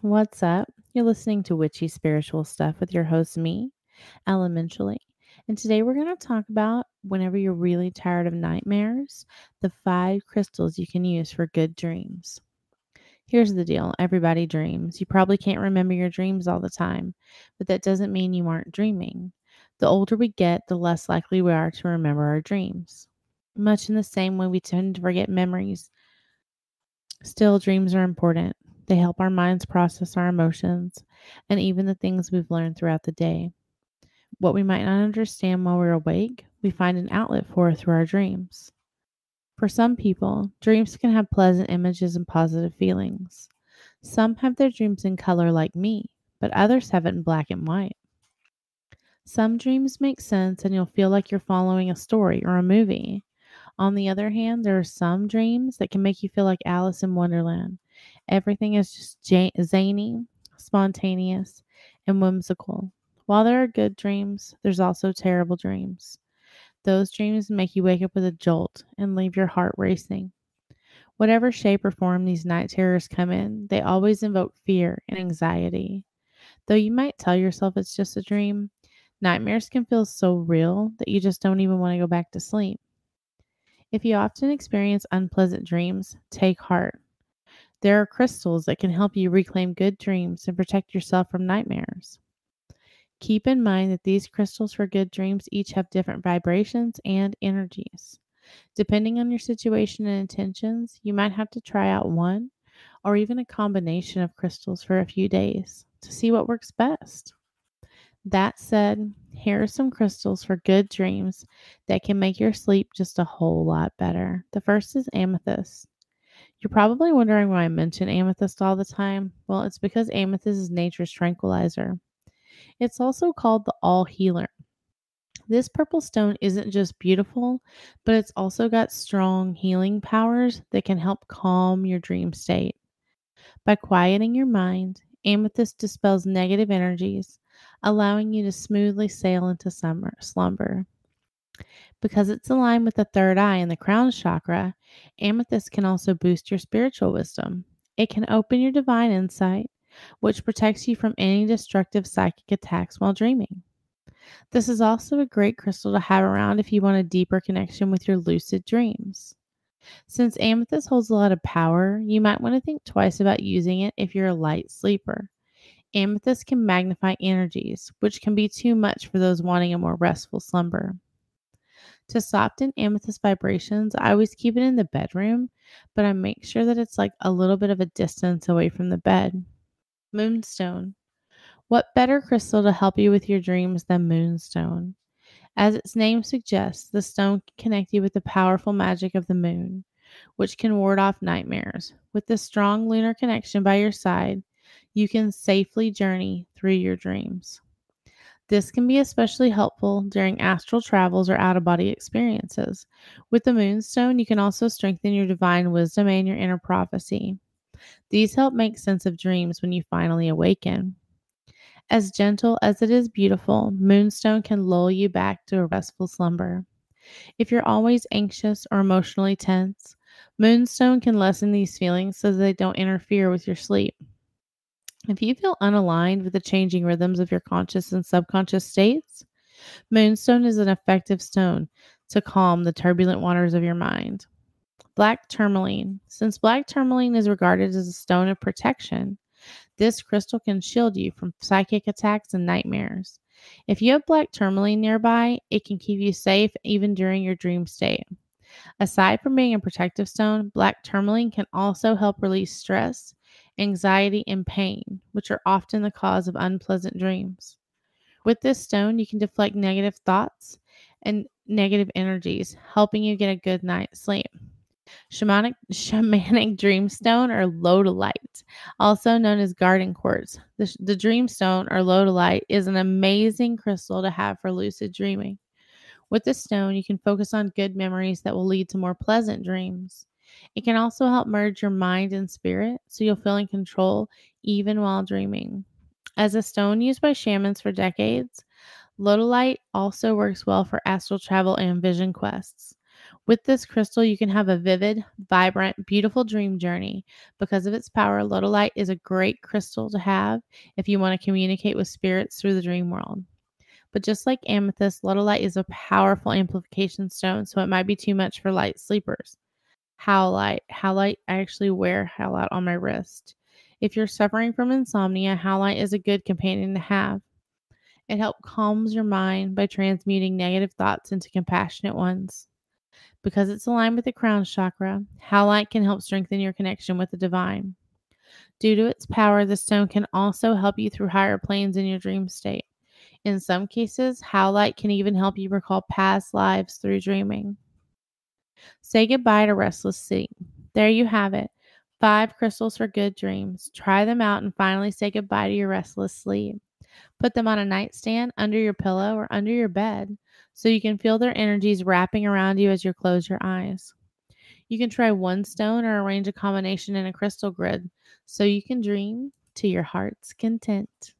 What's up? You're listening to Witchy Spiritual Stuff with your host, me, Elementally. And today we're going to talk about whenever you're really tired of nightmares, the five crystals you can use for good dreams. Here's the deal everybody dreams. You probably can't remember your dreams all the time, but that doesn't mean you aren't dreaming. The older we get, the less likely we are to remember our dreams. Much in the same way we tend to forget memories. Still, dreams are important. They help our minds process our emotions and even the things we've learned throughout the day. What we might not understand while we're awake, we find an outlet for through our dreams. For some people, dreams can have pleasant images and positive feelings. Some have their dreams in color, like me, but others have it in black and white. Some dreams make sense and you'll feel like you're following a story or a movie. On the other hand, there are some dreams that can make you feel like Alice in Wonderland Everything is just j- zany, spontaneous, and whimsical. While there are good dreams, there's also terrible dreams. Those dreams make you wake up with a jolt and leave your heart racing. Whatever shape or form these night terrors come in, they always invoke fear and anxiety. Though you might tell yourself it's just a dream, nightmares can feel so real that you just don't even want to go back to sleep. If you often experience unpleasant dreams, take heart. There are crystals that can help you reclaim good dreams and protect yourself from nightmares. Keep in mind that these crystals for good dreams each have different vibrations and energies. Depending on your situation and intentions, you might have to try out one or even a combination of crystals for a few days to see what works best. That said, here are some crystals for good dreams that can make your sleep just a whole lot better. The first is amethyst. You're probably wondering why I mention amethyst all the time. Well, it's because amethyst is nature's tranquilizer. It's also called the all healer. This purple stone isn't just beautiful, but it's also got strong healing powers that can help calm your dream state. By quieting your mind, amethyst dispels negative energies, allowing you to smoothly sail into summer slumber. Because it's aligned with the third eye and the crown chakra, amethyst can also boost your spiritual wisdom. It can open your divine insight, which protects you from any destructive psychic attacks while dreaming. This is also a great crystal to have around if you want a deeper connection with your lucid dreams. Since amethyst holds a lot of power, you might want to think twice about using it if you're a light sleeper. Amethyst can magnify energies, which can be too much for those wanting a more restful slumber. To soften amethyst vibrations, I always keep it in the bedroom, but I make sure that it's like a little bit of a distance away from the bed. Moonstone. What better crystal to help you with your dreams than moonstone? As its name suggests, the stone can connect you with the powerful magic of the moon, which can ward off nightmares. With the strong lunar connection by your side, you can safely journey through your dreams. This can be especially helpful during astral travels or out of body experiences. With the moonstone, you can also strengthen your divine wisdom and your inner prophecy. These help make sense of dreams when you finally awaken. As gentle as it is beautiful, moonstone can lull you back to a restful slumber. If you're always anxious or emotionally tense, moonstone can lessen these feelings so they don't interfere with your sleep. If you feel unaligned with the changing rhythms of your conscious and subconscious states, moonstone is an effective stone to calm the turbulent waters of your mind. Black tourmaline. Since black tourmaline is regarded as a stone of protection, this crystal can shield you from psychic attacks and nightmares. If you have black tourmaline nearby, it can keep you safe even during your dream state. Aside from being a protective stone, black tourmaline can also help release stress anxiety, and pain, which are often the cause of unpleasant dreams. With this stone, you can deflect negative thoughts and negative energies, helping you get a good night's sleep. Shamanic, shamanic stone or lodolite, also known as garden quartz. The, the stone or lodolite is an amazing crystal to have for lucid dreaming. With this stone, you can focus on good memories that will lead to more pleasant dreams. It can also help merge your mind and spirit so you'll feel in control even while dreaming. As a stone used by shamans for decades, Lodolite also works well for astral travel and vision quests. With this crystal, you can have a vivid, vibrant, beautiful dream journey. Because of its power, Lodolite is a great crystal to have if you want to communicate with spirits through the dream world. But just like amethyst, Lodolite is a powerful amplification stone, so it might be too much for light sleepers. Howlite. Howlite, I actually wear Howlite on my wrist. If you're suffering from insomnia, Howlite is a good companion to have. It helps calms your mind by transmuting negative thoughts into compassionate ones. Because it's aligned with the crown chakra, Howlite can help strengthen your connection with the divine. Due to its power, the stone can also help you through higher planes in your dream state. In some cases, Howlite can even help you recall past lives through dreaming. Say goodbye to restless sleep. There you have it. Five crystals for good dreams. Try them out and finally say goodbye to your restless sleep. Put them on a nightstand, under your pillow, or under your bed so you can feel their energies wrapping around you as you close your eyes. You can try one stone or arrange a combination in a crystal grid so you can dream to your heart's content.